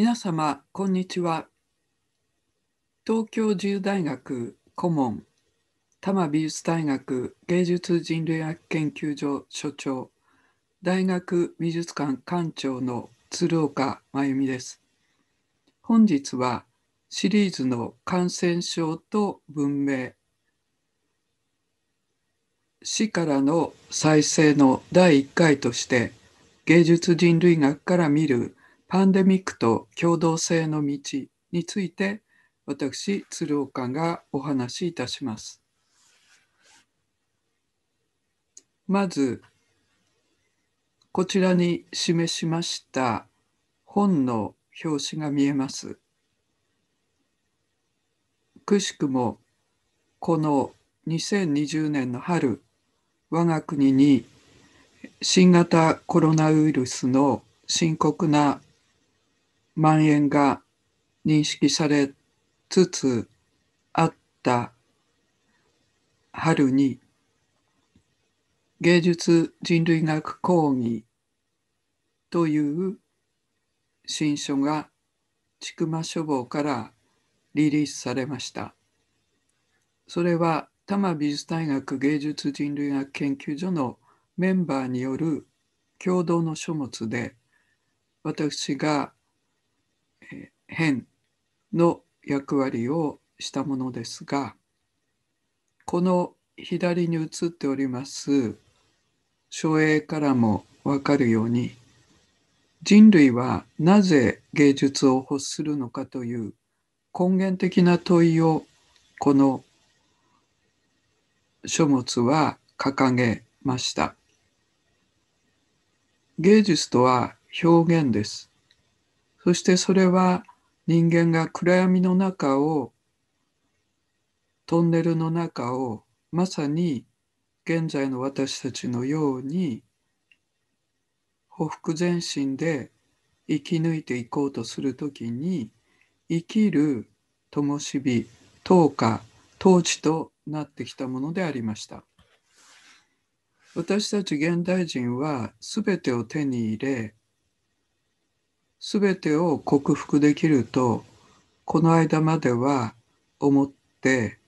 皆様、こんにちは。東京自由大学顧問、多摩美術大学芸術人類学研究所所長、大学美術館館長の鶴岡真由美です。本日はシリーズの感染症と文明、死からの再生の第1回として芸術人類学から見るパンデミックと共同性の道について私鶴岡がお話しいたします。まずこちらに示しました本の表紙が見えます。くしくもこの2020年の春我が国に新型コロナウイルスの深刻な蔓延が認識されつつあった春に芸術人類学講義という新書が千曲書房からリリースされました。それは多摩美術大学芸術人類学研究所のメンバーによる共同の書物で私が変の役割をしたものですがこの左に写っております書影からもわかるように人類はなぜ芸術を欲するのかという根源的な問いをこの書物は掲げました。芸術とは表現です。そしてそれは人間が暗闇の中をトンネルの中をまさに現在の私たちのように匍匐前進で生き抜いていこうとするときに生きる灯火灯火当地となってきたものでありました私たち現代人は全てを手に入れすべてを克服できるとこの間までは思って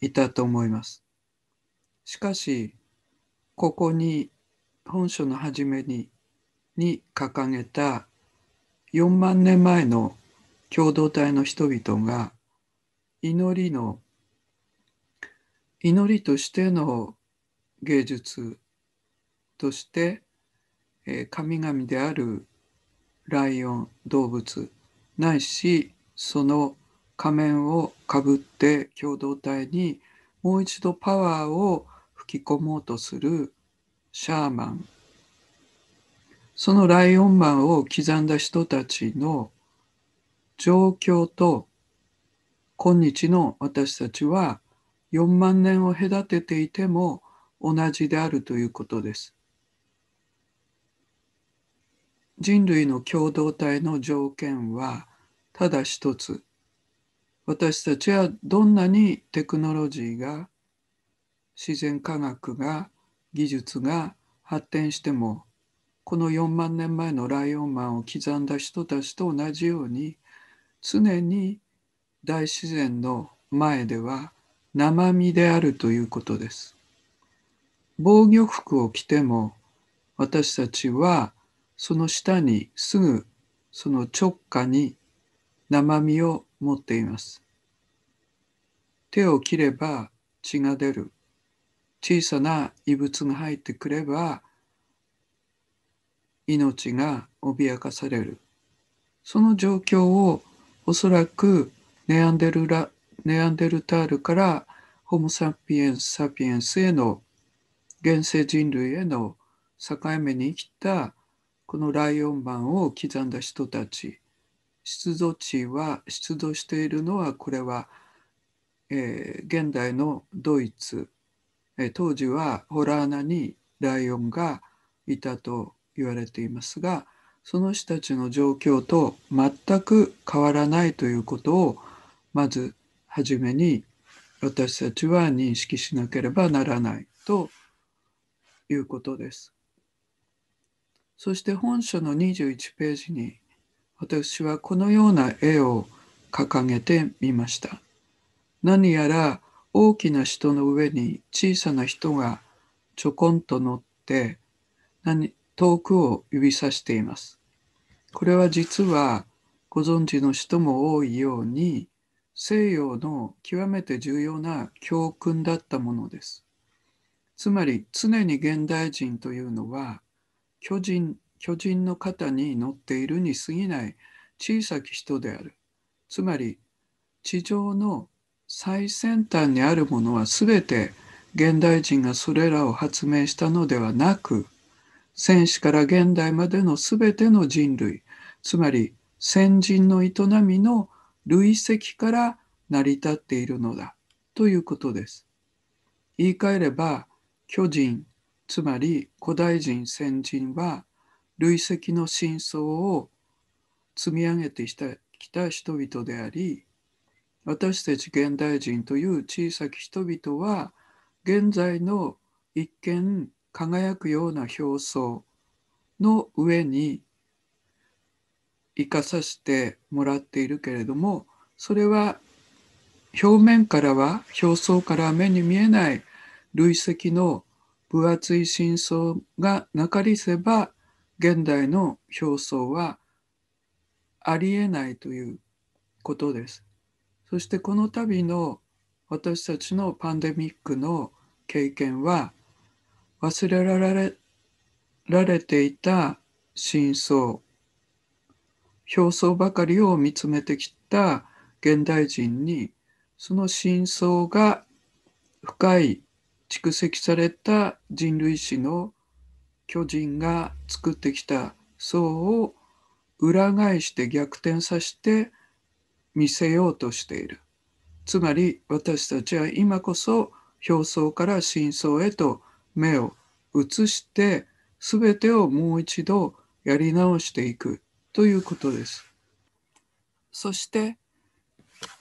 いたと思います。しかしここに本書の初めにに掲げた4万年前の共同体の人々が祈りの祈りとしての芸術として神々であるライオン、動物、ないし、その仮面をかぶって共同体にもう一度パワーを吹き込もうとするシャーマン。そのライオンマンを刻んだ人たちの状況と今日の私たちは4万年を隔てていても同じであるということです。人類の共同体の条件はただ一つ私たちはどんなにテクノロジーが自然科学が技術が発展してもこの4万年前のライオンマンを刻んだ人たちと同じように常に大自然の前では生身であるということです。防御服を着ても私たちはその下にすぐその直下に生身を持っています。手を切れば血が出る。小さな異物が入ってくれば命が脅かされる。その状況をおそらくネアンデルラネアンデルタールからホモ・サピエンス・サピエンスへの現世人類への境目に生きたこのライオン版を刻んだ人たち出土地は出土しているのはこれは、えー、現代のドイツ、えー、当時はホラー穴にライオンがいたと言われていますがその人たちの状況と全く変わらないということをまず初めに私たちは認識しなければならないということです。そして本書の21ページに私はこのような絵を掲げてみました。何やら大きな人の上に小さな人がちょこんと乗って何遠くを指さしています。これは実はご存知の人も多いように西洋の極めて重要な教訓だったものです。つまり常に現代人というのは巨人、巨人の肩に乗っているに過ぎない小さき人である。つまり、地上の最先端にあるものは全て現代人がそれらを発明したのではなく、戦士から現代までの全ての人類、つまり先人の営みの累積から成り立っているのだということです。言い換えれば、巨人、つまり古代人先人は累積の真相を積み上げてきた人々であり私たち現代人という小さき人々は現在の一見輝くような表層の上に生かさせてもらっているけれどもそれは表面からは表層から目に見えない累積の分厚い真相がなかりせば現代の表層はありえないということです。そしてこの度の私たちのパンデミックの経験は忘れられられていた真相表層ばかりを見つめてきた現代人にその真相が深い蓄積された人類史の巨人が作ってきた層を裏返して逆転させて見せようとしている。つまり私たちは今こそ表層から真相へと目を移して全てをもう一度やり直していくということです。そして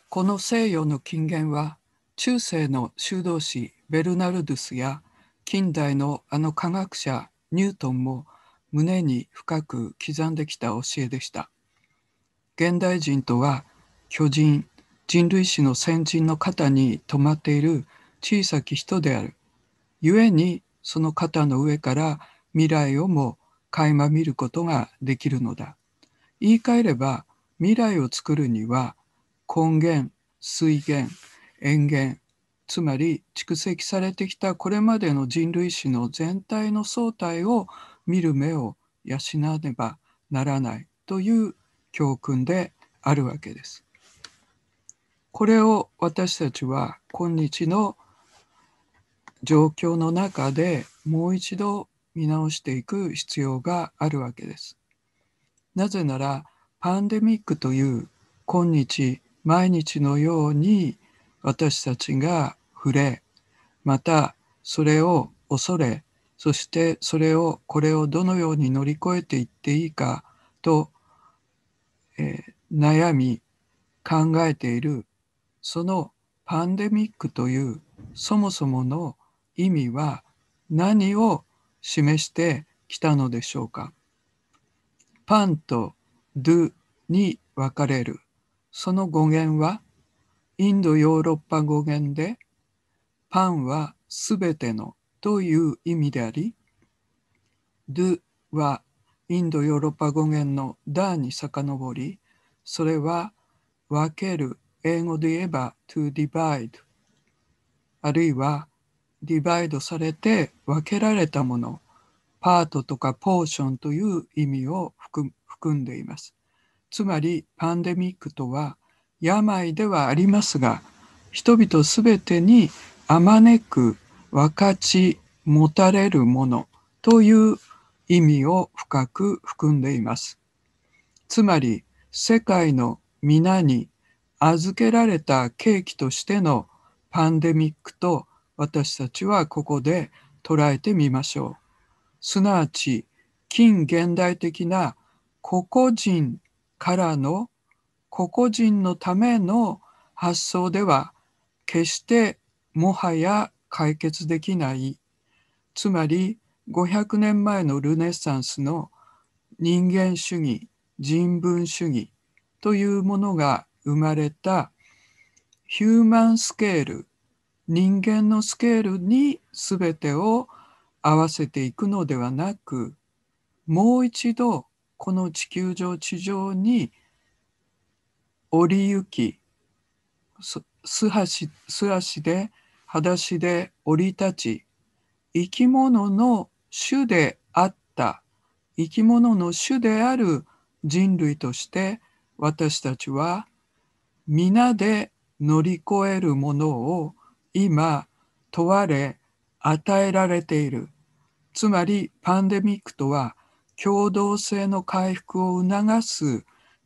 この西洋の金言は中世の修道士ベルナルドゥスや近代のあの科学者ニュートンも胸に深く刻んできた教えでした。現代人とは巨人人類史の先人の肩に止まっている小さき人である故にその肩の上から未来をも垣間見ることができるのだ言い換えれば未来を作るには根源水源塩源つまり蓄積されてきたこれまでの人類史の全体の総体を見る目を養わねばならないという教訓であるわけです。これを私たちは今日の状況の中でもう一度見直していく必要があるわけです。なぜならパンデミックという今日毎日のように私たちが触れ、またそれを恐れ、そしてそれをこれをどのように乗り越えていっていいかと、えー、悩み考えているそのパンデミックというそもそもの意味は何を示してきたのでしょうかパンとドゥに分かれるその語源はインドヨーロッパ語源でパンはすべてのという意味であり、ドゥはインド・ヨーロッパ語源のダーに遡り、それは分ける、英語で言えば to divide、あるいはディバイドされて分けられたもの、パートとかポーションという意味を含んでいます。つまりパンデミックとは病ではありますが、人々すべてにあまねく分かち持たれるものという意味を深く含んでいます。つまり世界の皆に預けられた契機としてのパンデミックと私たちはここで捉えてみましょう。すなわち近現代的な個々人からの個々人のための発想では決してもはや解決できないつまり500年前のルネサンスの人間主義人文主義というものが生まれたヒューマンスケール人間のスケールに全てを合わせていくのではなくもう一度この地球上地上に降り行き素足素足で裸足で降り立ち、生き物の種であった、生き物の種である人類として、私たちは皆で乗り越えるものを今問われ与えられている。つまりパンデミックとは共同性の回復を促す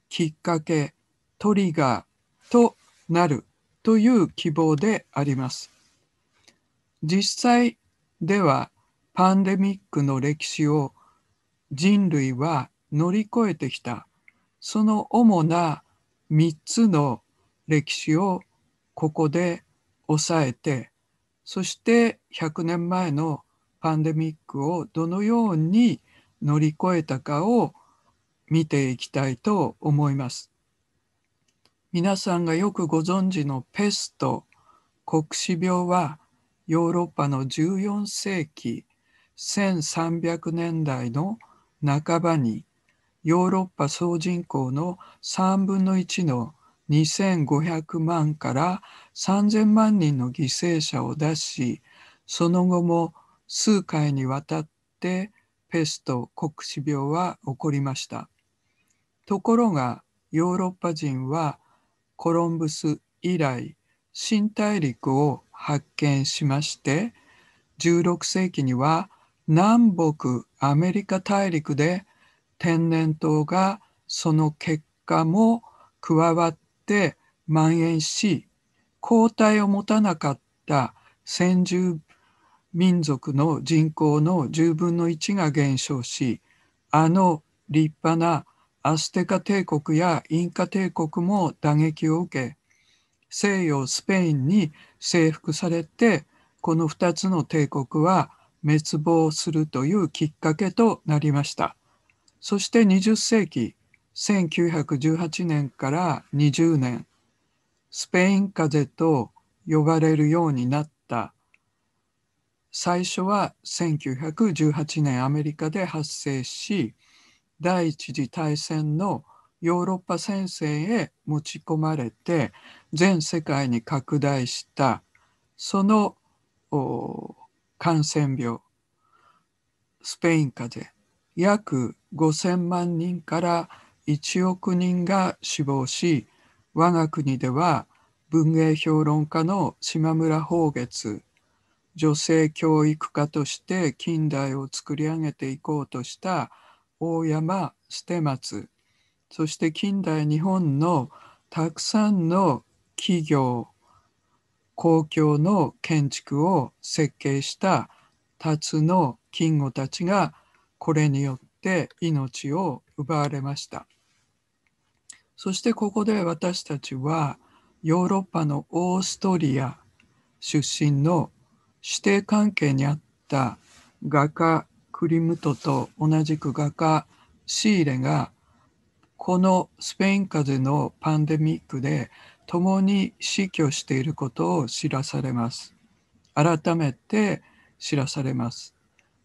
きっかけ、トリガーとなるという希望であります。実際ではパンデミックの歴史を人類は乗り越えてきたその主な3つの歴史をここで押さえてそして100年前のパンデミックをどのように乗り越えたかを見ていきたいと思います。皆さんがよくご存知のペスト、黒死病はヨーロッパの14世紀1300年代の半ばにヨーロッパ総人口の3分の1の2500万から3000万人の犠牲者を出しその後も数回にわたってペスト黒死病は起こりましたところがヨーロッパ人はコロンブス以来新大陸を発見しまして16世紀には南北アメリカ大陸で天然痘がその結果も加わって蔓延し抗体を持たなかった先住民族の人口の10分の1が減少しあの立派なアステカ帝国やインカ帝国も打撃を受け西洋スペインに征服されてこの2つの帝国は滅亡するというきっかけとなりました。そして20世紀1918年から20年スペイン風邪と呼ばれるようになった最初は1918年アメリカで発生し第一次大戦のヨーロッパ戦線へ持ち込まれて全世界に拡大したその感染病スペイン風邪約5,000万人から1億人が死亡し我が国では文芸評論家の島村宝月女性教育家として近代を作り上げていこうとした大山捨松そして近代日本のたくさんの企業公共の建築を設計した辰の金吾たちがこれによって命を奪われましたそしてここで私たちはヨーロッパのオーストリア出身の師弟関係にあった画家クリムトと同じく画家シーレがこのスペイン風邪のパンデミックで共に死去していることを知らされます。改めて知らされます。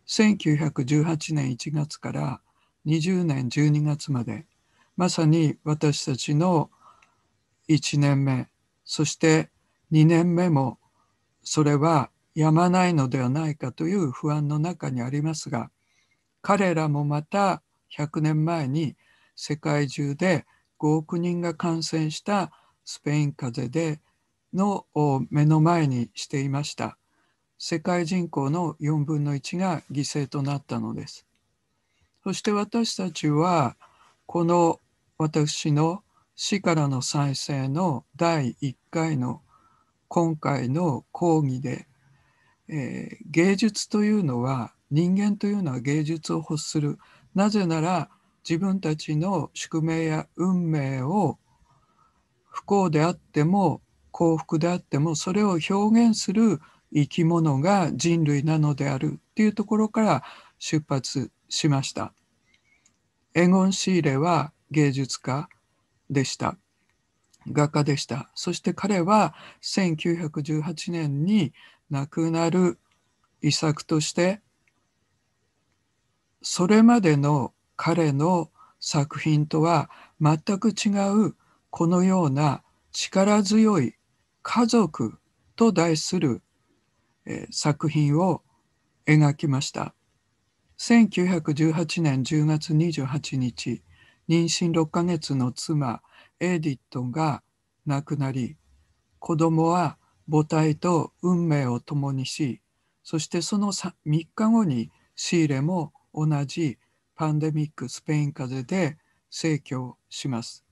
1918年1月から20年12月までまさに私たちの1年目そして2年目もそれはやまないのではないかという不安の中にありますが彼らもまた100年前に世界中で5億人が感染したスペイン風邪での目の前にしていました。世界人口の4分の1が犠牲となったのです。そして私たちはこの私の死からの再生の第1回の今回の講義で、えー、芸術というのは人間というのは芸術を欲するなぜなら自分たちの宿命や運命を不幸であっても幸福であってもそれを表現する生き物が人類なのであるっていうところから出発しました。エゴン・シーレは芸術家でした。画家でした。そして彼は1918年に亡くなる遺作としてそれまでの彼の作品とは全く違うこのような力強い家族と題する作品を描きました。1918年10月28日、妊娠6ヶ月の妻エディットが亡くなり、子供は母体と運命を共にし、そしてその3日後にシーレも同じパンデミックスペイン風邪で逝去します。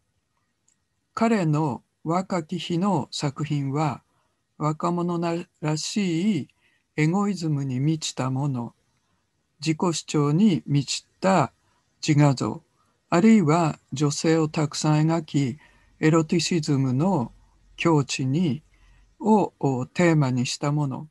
彼の若き日の作品は若者らしいエゴイズムに満ちたもの自己主張に満ちた自画像あるいは女性をたくさん描きエロティシズムの境地にをテーマにしたもの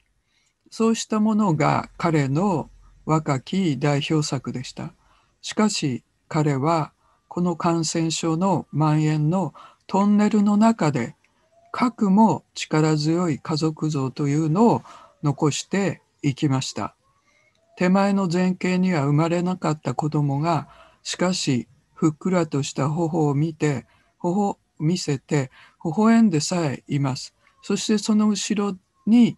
そうしたものが彼の若き代表作でした。しかし彼はこの感染症の蔓延のトンネルの中で核も力強い家族像というのを残していきました手前の前景には生まれなかった子供がしかしふっくらとした頬を見て頬を見せて微笑んでさえいますそしてその後ろに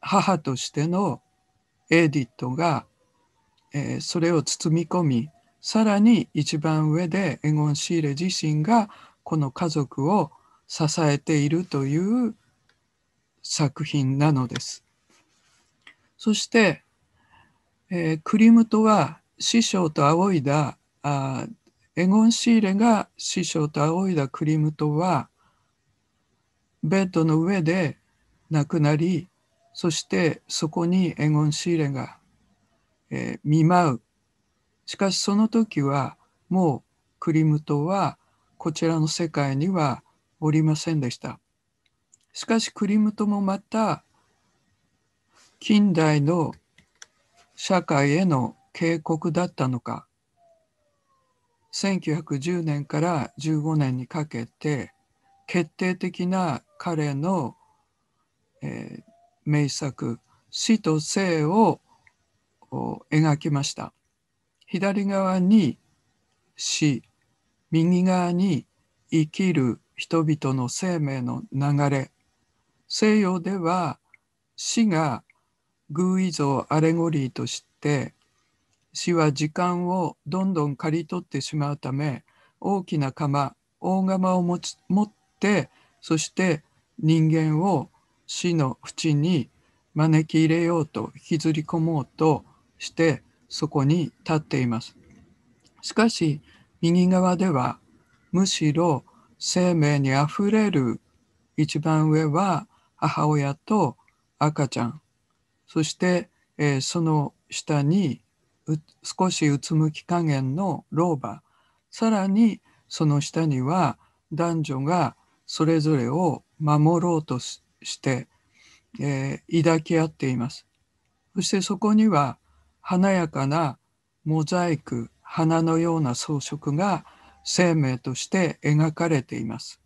母としてのエディットがえー、それを包み込みさらに一番上でエゴン・シーレ自身がこの家族を支えているという作品なのです。そして、えー、クリムトは師匠と仰いだあエゴン・シーレが師匠と仰いだクリムトはベッドの上で亡くなりそしてそこにエゴン・シーレがえー、見舞う。しかしその時はもうクリムトはこちらの世界にはおりませんでした。しかしクリムトもまた近代の社会への警告だったのか1910年から15年にかけて決定的な彼の、えー、名作「死と生」を描きました。左側に死、右側に生きる人々の生命の流れ。西洋では死が偶意像アレゴリーとして死は時間をどんどん刈り取ってしまうため大きな釜大釜を持ち持ってそして人間を死の淵に招き入れようと引きずり込もうとしてそこに立っています。しかし右側ではむしろ生命にあふれる一番上は母親と赤ちゃんそして、えー、その下に少しうつむき加減の老婆さらにその下には男女がそれぞれを守ろうとして、えー、抱き合っています。そしてそこには華やかなモザイク花のような装飾が生命として描かれています。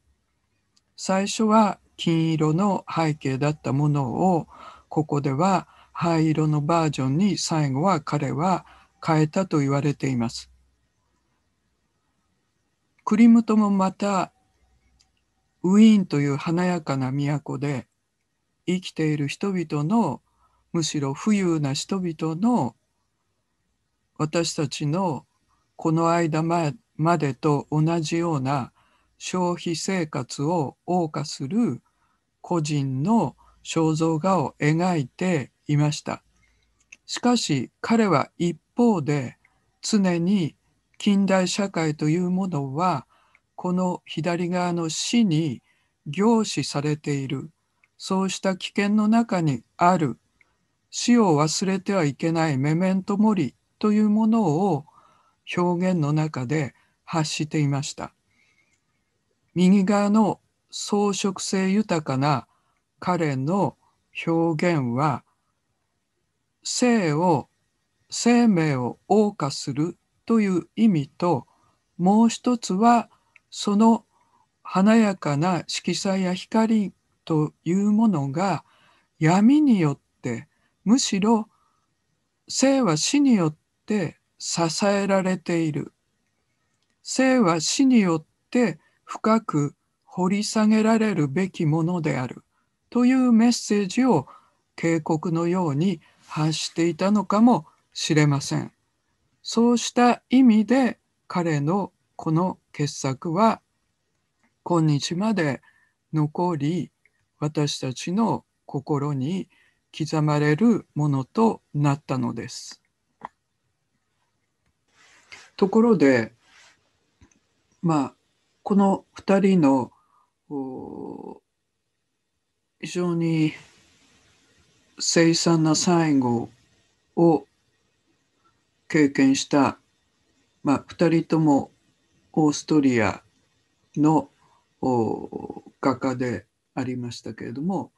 最初は金色の背景だったものをここでは灰色のバージョンに最後は彼は変えたと言われています。クリムトもまたウィーンという華やかな都で生きている人々のむしろ富裕な人々の私たちのこの間までと同じような消費生活を謳歌する個人の肖像画を描いていました。しかし彼は一方で常に近代社会というものはこの左側の死に凝視されているそうした危険の中にある死を忘れてはいけないメメントモリというものを表現の中で発していました。右側の装飾性豊かな彼の表現は生を生命を謳歌するという意味ともう一つはその華やかな色彩や光というものが闇によってむしろ生は死によっって支えられている生は死によって深く掘り下げられるべきものであるというメッセージを警告のように発していたのかもしれません。そうした意味で彼のこの傑作は今日まで残り私たちの心に刻まれるものとなったのです。ところで、まあ、この2人の非常に凄惨な最後を経験した、まあ、2人ともオーストリアの画家でありましたけれども、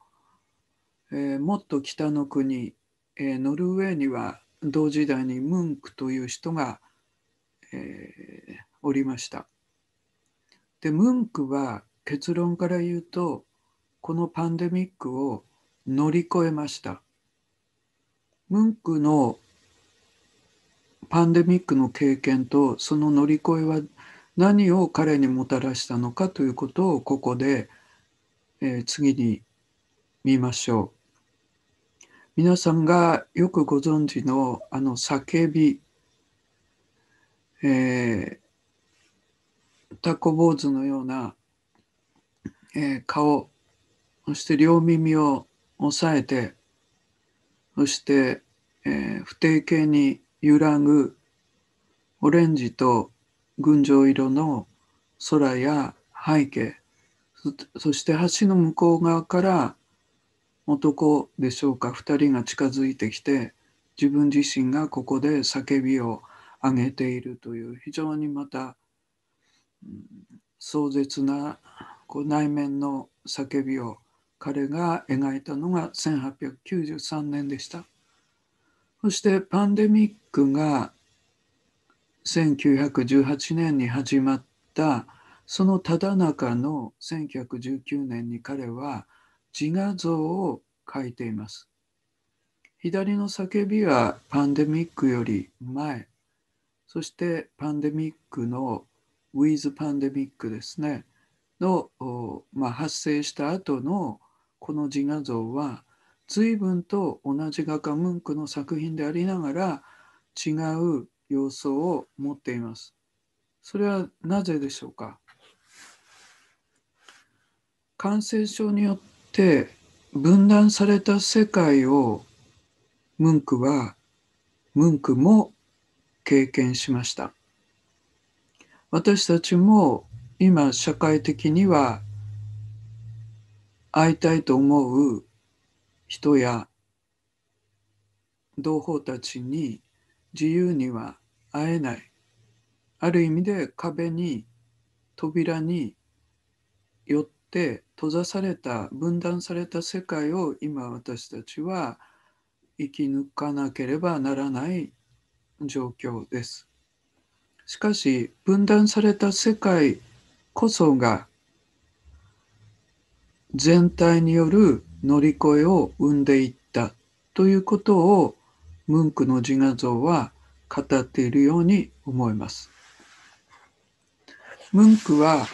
えー、もっと北の国、えー、ノルウェーには同時代にムンクという人がえー、おりました。でムンクは結論から言うとこのパンデミックを乗り越えました。ムンクのパンデミックの経験とその乗り越えは何を彼にもたらしたのかということをここで、えー、次に見ましょう。皆さんがよくご存知のあの「叫び」えー、タコ坊主のような、えー、顔、そして両耳を押さえて、そして、えー、不定形に揺らぐオレンジと群青色の空や背景そして橋の向こう側から男でしょうか2人が近づいてきて自分自身がここで叫びを上げているという非常にまた、うん、壮絶なこう内面の叫びを彼が描いたのが1893年でした。そしてパンデミックが1918年に始まったそのただ中の1919年に彼は自画像を描いています。左の叫びはパンデミックより前そしてパンデミックの、ウィズパンデミックですね、の、まあ、発生した後のこの自画像は、随分と同じ画家ムンクの作品でありながら違う様相を持っています。それはなぜでしょうか感染症によって分断された世界をムンクはムンクも経験しました。私たちも今社会的には会いたいと思う人や同胞たちに自由には会えないある意味で壁に扉によって閉ざされた分断された世界を今私たちは生き抜かなければならない状況です。しかし分断された世界こそが全体による乗り越えを生んでいったということをムンクの自画像は語っているように思います。ムンクは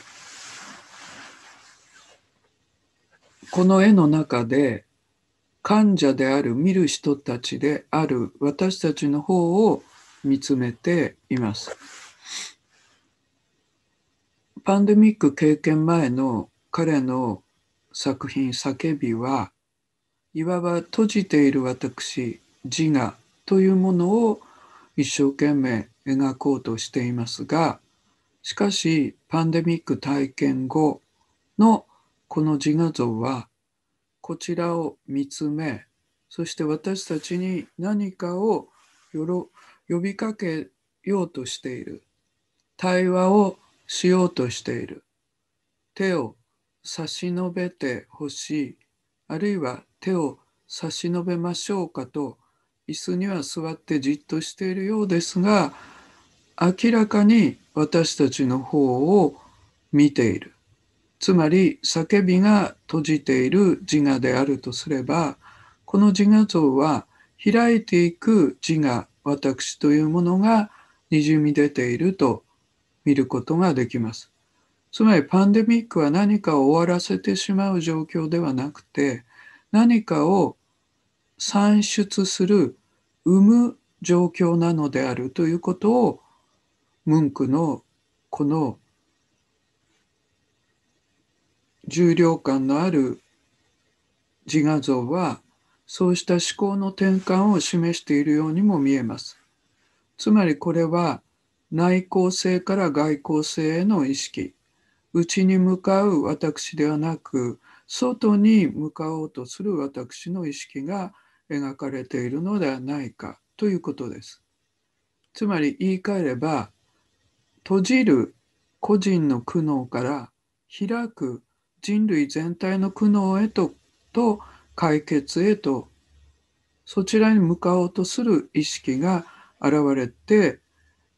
この絵の中で患者である見る人たちである私たちの方を見つめています。パンデミック経験前の彼の作品「叫びは」いわば閉じている私自我というものを一生懸命描こうとしていますがしかしパンデミック体験後のこの自我像はこちらを見つめそして私たちに何かをよろ呼びかけようとしている。対話をしようとしている。手を差し伸べてほしい。あるいは手を差し伸べましょうかと、椅子には座ってじっとしているようですが、明らかに私たちの方を見ている。つまり叫びが閉じている自我であるとすれば、この自我像は開いていく自我私というものがにじみ出ていると見ることができます。つまりパンデミックは何かを終わらせてしまう状況ではなくて何かを産出する生む状況なのであるということをムンクのこの重量感のある自画像はそうした思考の転換を示しているようにも見えます。つまりこれは内向性から外向性への意識、内に向かう私ではなく、外に向かおうとする私の意識が描かれているのではないかということです。つまり言い換えれば、閉じる個人の苦悩から開く人類全体の苦悩へとと解決へとそちらに向かおうとする意識が現れて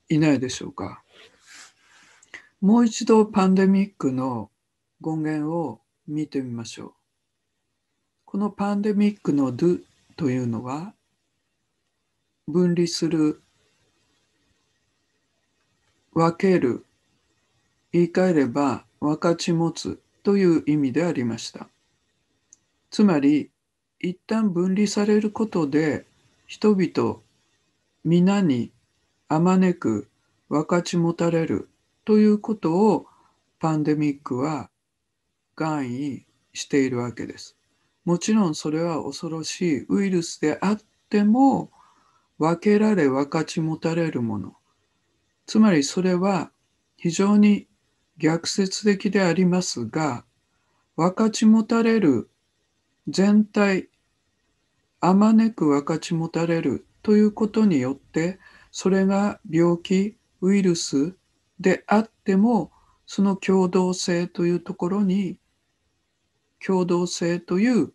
いないでしょうか。もう一度パンデミックの語源を見てみましょう。このパンデミックの「ドゥ」というのは分離する分ける言い換えれば分かち持つという意味でありました。つまり一旦分離されることで人々皆にあまねく分かち持たれるということをパンデミックは含意しているわけです。もちろんそれは恐ろしいウイルスであっても分けられ分かち持たれるものつまりそれは非常に逆説的でありますが分かち持たれる全体あまねく分かち持たれるということによってそれが病気ウイルスであってもその共同性というところに共同性という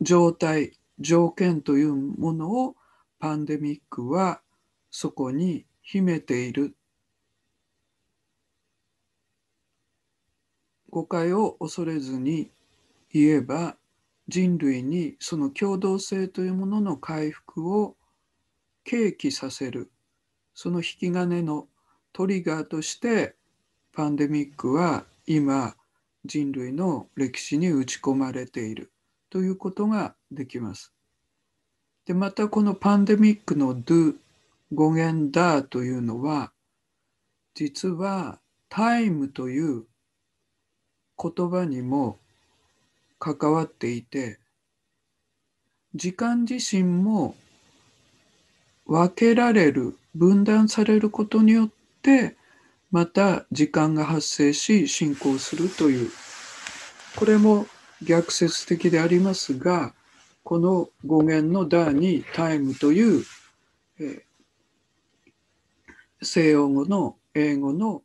状態条件というものをパンデミックはそこに秘めている誤解を恐れずに言えば人類にその共同性というものの回復を契機させるその引き金のトリガーとしてパンデミックは今人類の歴史に打ち込まれているということができます。でまたこのパンデミックのドゥ」語源だというのは実はタイムという言葉にも関わっていて時間自身も分けられる分断されることによってまた時間が発生し進行するというこれも逆説的でありますがこの語源の「だ」に「タイム」という、えー、西洋語の英語の、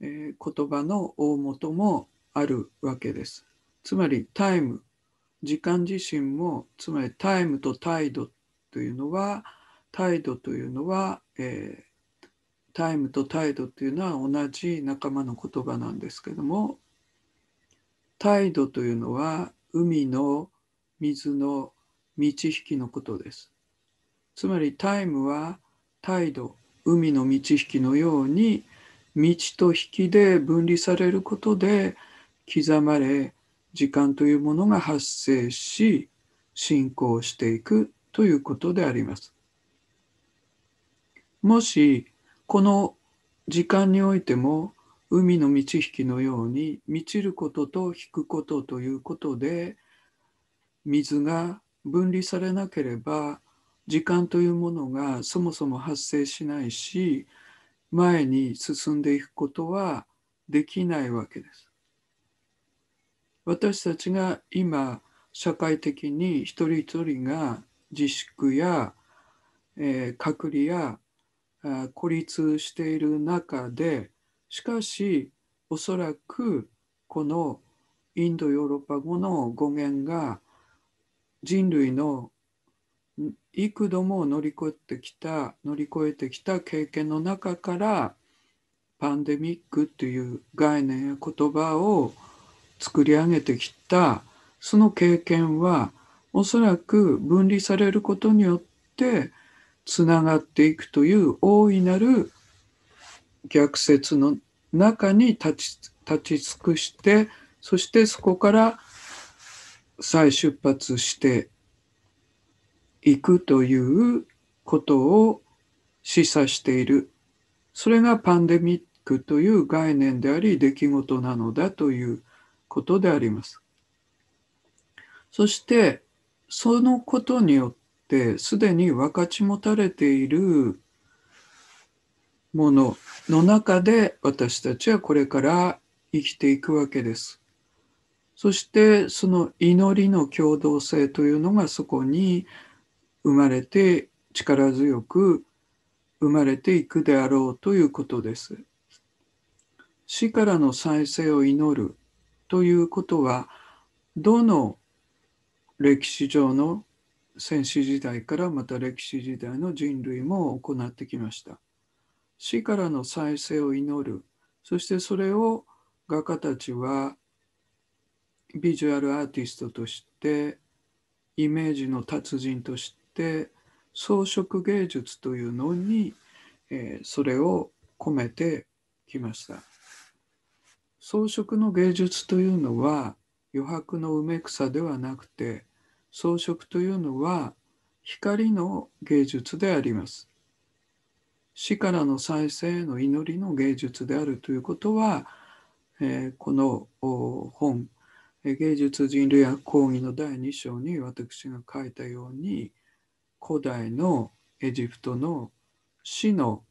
えー、言葉の大元もあるわけです。つまりタイム時間自身もつまりタイムと態度というのは態度というのは、えー、タイムと態度というのは同じ仲間の言葉なんですけども態度というのは海の水の満ち引きのことです。つまりタイムは態度海の満ち引きのように道と引きで分離されることで刻まれ時間というものが発生し進行していくということであります。もしこの時間においても海の満ち引きのように満ちることと引くことということで水が分離されなければ時間というものがそもそも発生しないし前に進んでいくことはできないわけです。私たちが今社会的に一人一人が自粛や、えー、隔離や孤立している中でしかしおそらくこのインドヨーロッパ語の語源が人類の幾度も乗り越えてきた乗り越えてきた経験の中からパンデミックという概念や言葉を作り上げてきたその経験はおそらく分離されることによってつながっていくという大いなる逆説の中に立ち立ち尽くしてそしてそこから再出発していくということを示唆しているそれがパンデミックという概念であり出来事なのだということであります。そして、そのことによって、すでに分かち持たれているものの中で私たちはこれから生きていくわけです。そしてその祈りの共同性というのがそこに生まれて力強く生まれていくであろうということです。死からの再生を祈るということはどの歴史上の先史時代からまた歴史時代の人類も行ってきました。死からの再生を祈るそしてそれを画家たちはビジュアルアーティストとしてイメージの達人として装飾芸術というのに、えー、それを込めてきました。装飾の芸術というのは余白の埋め草ではなくて装飾というのは光の芸術であります。死からの再生への祈りの芸術であるということは、えー、この本芸術人類学講義の第2章に私が書いたように古代のエジプトの死の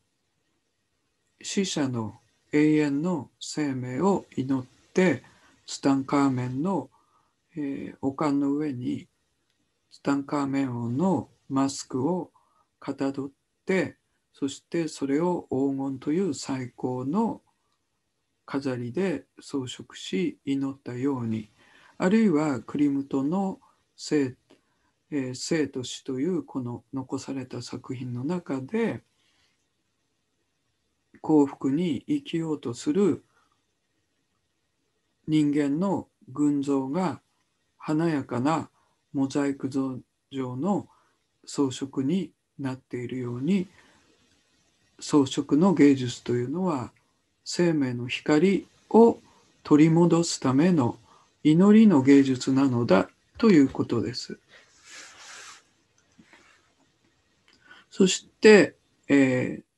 死者の永遠の生命を祈ってツタンカーメンの、えー、おの上にツタンカーメン王のマスクをかたどってそしてそれを黄金という最高の飾りで装飾し祈ったようにあるいはクリムトの生,、えー、生と死というこの残された作品の中で幸福に生きようとする人間の群像が華やかなモザイク像の装飾になっているように装飾の芸術というのは生命の光を取り戻すための祈りの芸術なのだということです。そして、えー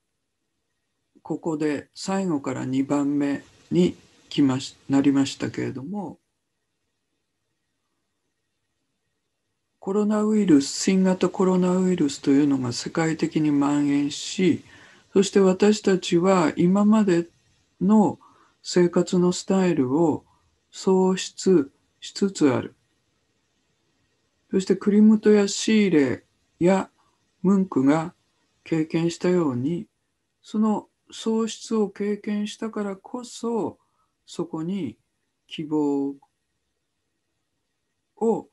ここで最後から2番目にきましなりましたけれどもコロナウイルス新型コロナウイルスというのが世界的に蔓延しそして私たちは今までの生活のスタイルを喪失しつつあるそしてクリムトやシーレやムンクが経験したようにその喪失を経験したからこそそこに希望を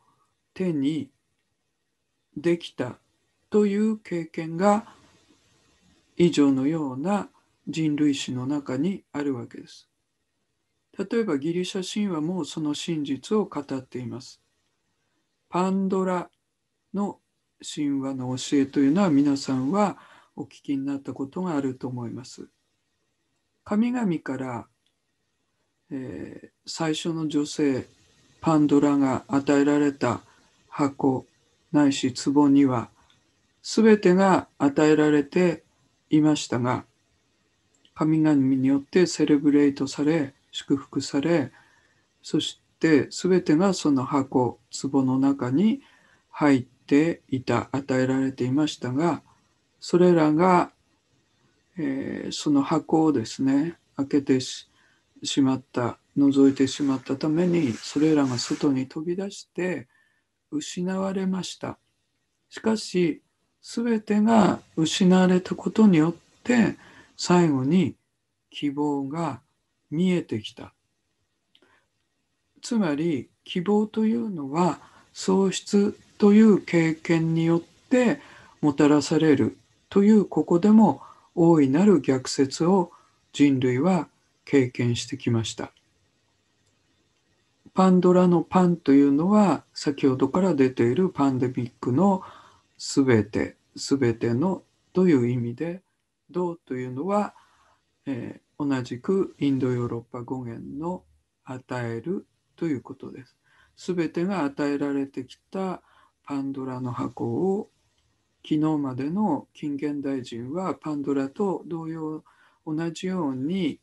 手にできたという経験が以上のような人類史の中にあるわけです。例えばギリシャ神話もその真実を語っています。パンドラの神話の教えというのは皆さんはお聞きになったことがあると思います。神々から、えー、最初の女性パンドラが与えられた箱ないし壺には全てが与えられていましたが神々によってセレブレイトされ祝福されそして全てがその箱壺の中に入っていた与えられていましたがそれらが、えー、その箱をですね開けてしまった覗いてしまったためにそれらが外に飛び出して失われましたしかし全てが失われたことによって最後に希望が見えてきたつまり希望というのは喪失という経験によってもたらされるというここでも大いなる逆説を人類は経験してきました。パンドラのパンというのは先ほどから出ているパンデミックのすべてすべてのという意味で「道」というのは、えー、同じくインドヨーロッパ語源の「与える」ということです。すべてが与えられてきたパンドラの箱を昨日までの近現代人はパンドラと同様同じように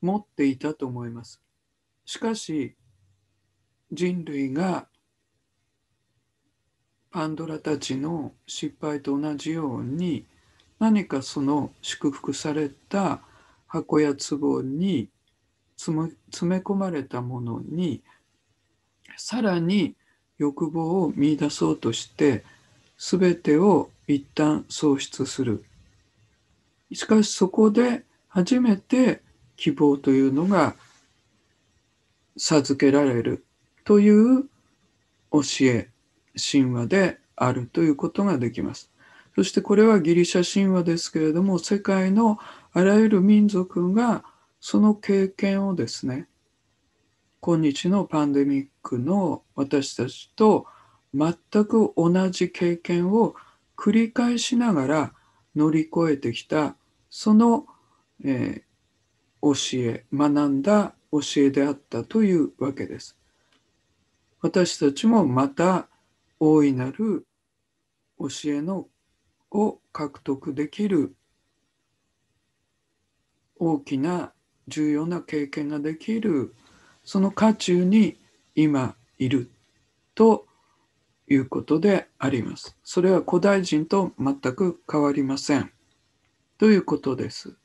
持っていたと思います。しかし人類がパンドラたちの失敗と同じように何かその祝福された箱や壺に詰め込まれたものにさらに欲望を見いだそうとしてすべてを一旦喪失する。しかしそこで初めて希望というのが授けられるという教え、神話であるということができます。そしてこれはギリシャ神話ですけれども、世界のあらゆる民族がその経験をですね、今日のパンデミックの私たちと全く同じ経験を繰り返しながら乗り越えてきたその、えー、教え学んだ教えであったというわけです。私たちもまた大いなる教えのを獲得できる大きな重要な経験ができるその渦中に今いるということであります。それは古代人と全く変わりません。ということです。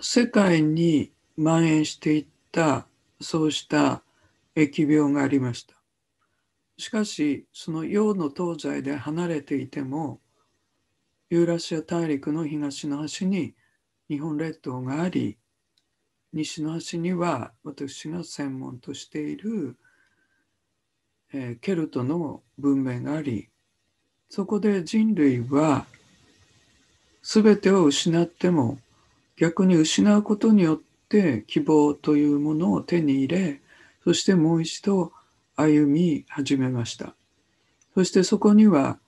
世界に蔓延していったそうした疫病がありました。しかしその洋の東西で離れていてもユーラシア大陸の東の端に日本列島があり西の端には私が専門としているえー、ケルトの文明がありそこで人類は全てを失っても逆に失うことによって希望というものを手に入れそしてもう一度歩み始めましたそしてそこには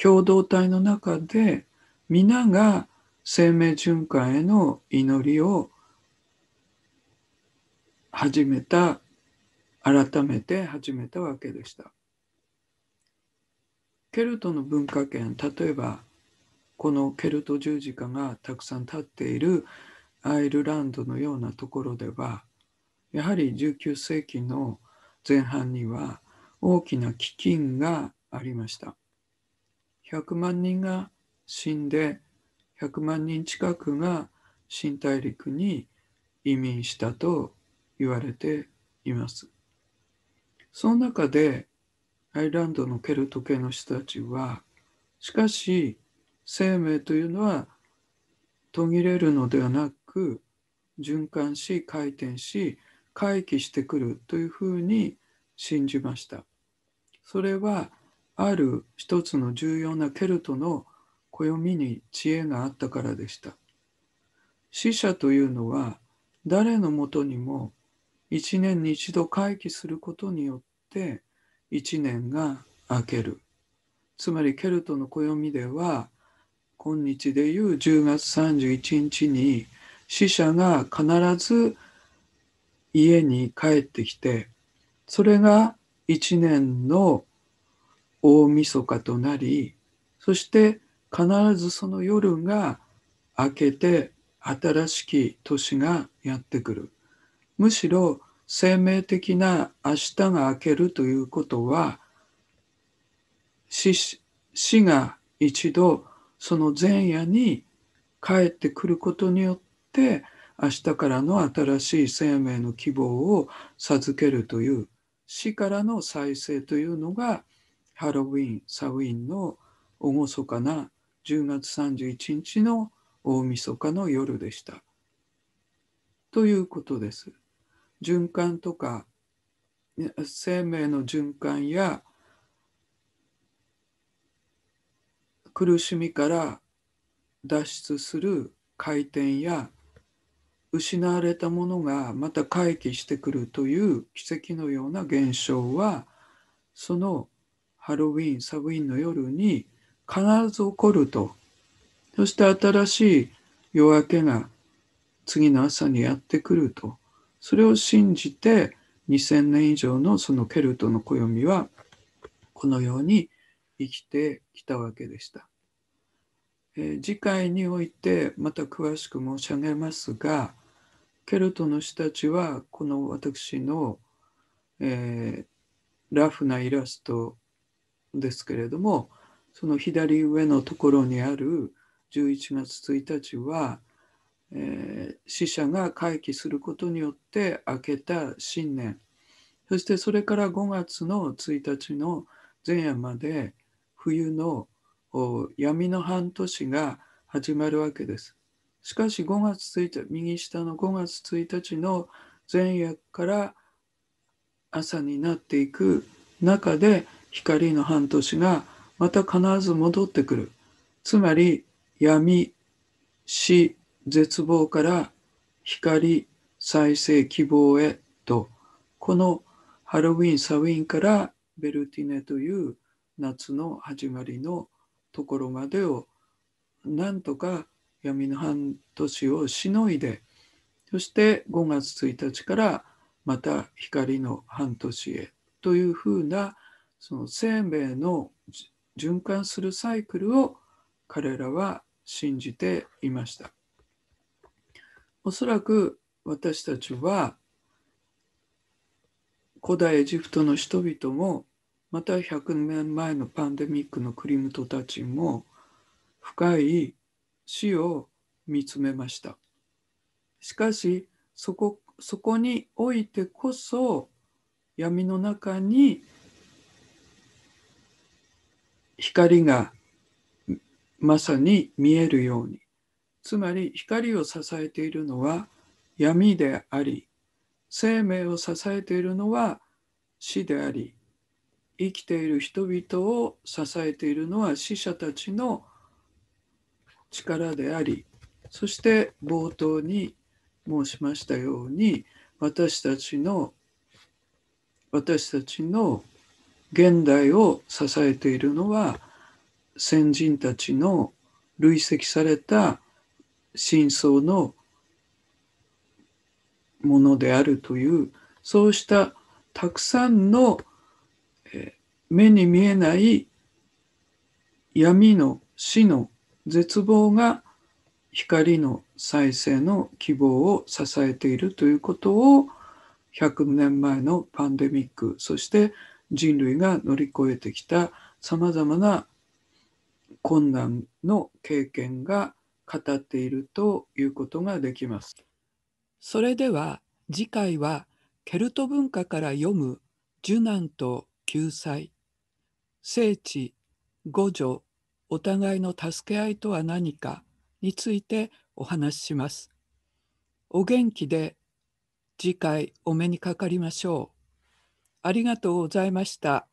共同体の中で皆が生命循環への祈りを始めた改めて始めたわけでした。ケルトの文化圏、例えばこのケルト十字架がたくさん立っているアイルランドのようなところでは、やはり19世紀の前半には大きな飢饉がありました。100万人が死んで、100万人近くが新大陸に移民したと言われています。その中で、アイランドのケルト系の人たちは、しかし、生命というのは途切れるのではなく、循環し、回転し、回帰してくるというふうに信じました。それは、ある一つの重要なケルトの暦に知恵があったからでした。死者というのは、誰のもとにも一年に一度回帰することによって一年が明けるつまりケルトの暦では今日でいう10月31日に死者が必ず家に帰ってきてそれが一年の大晦日となりそして必ずその夜が明けて新しき年がやってくる。むしろ生命的な明日が明けるということは死死が一度その前夜に帰ってくることによって明日からの新しい生命の希望を授けるという死からの再生というのがハロウィンサウィンの厳かな10月31日の大晦日の夜でした。ということです。循環とか生命の循環や苦しみから脱出する回転や失われたものがまた回帰してくるという奇跡のような現象はそのハロウィンサブウィンの夜に必ず起こるとそして新しい夜明けが次の朝にやってくるとそれを信じて2000年以上のそのケルトの暦はこのように生きてきたわけでした。え次回においてまた詳しく申し上げますがケルトの人たちはこの私の、えー、ラフなイラストですけれどもその左上のところにある11月1日はえー、死者が回帰することによって明けた新年そしてそれから5月の1日の前夜まで冬の闇の半年が始まるわけです。しかし5月1日右下の5月1日の前夜から朝になっていく中で光の半年がまた必ず戻ってくる。つまり闇死絶望から光、再生、希望へと、このハロウィン、サウィンからベルティネという夏の始まりのところまでをなんとか闇の半年をしのいでそして5月1日からまた光の半年へというふうなその生命の循環するサイクルを彼らは信じていました。おそらく私たちは古代エジプトの人々もまた100年前のパンデミックのクリムトたちも深い死を見つめました。しかしそこそこにおいてこそ闇の中に光がまさに見えるようにつまり光を支えているのは闇であり、生命を支えているのは死であり、生きている人々を支えているのは死者たちの力であり、そして冒頭に申しましたように、私たちの私たちの現代を支えているのは先人たちの累積された真相のものであるというそうしたたくさんの目に見えない闇の死の絶望が光の再生の希望を支えているということを100年前のパンデミックそして人類が乗り越えてきたさまざまな困難の経験が語っているということができます。それでは次回はケルト文化から読む受難と救済聖地互助お互いの助け合いとは何かについてお話しします。お元気で次回お目にかかりましょう。ありがとうございました。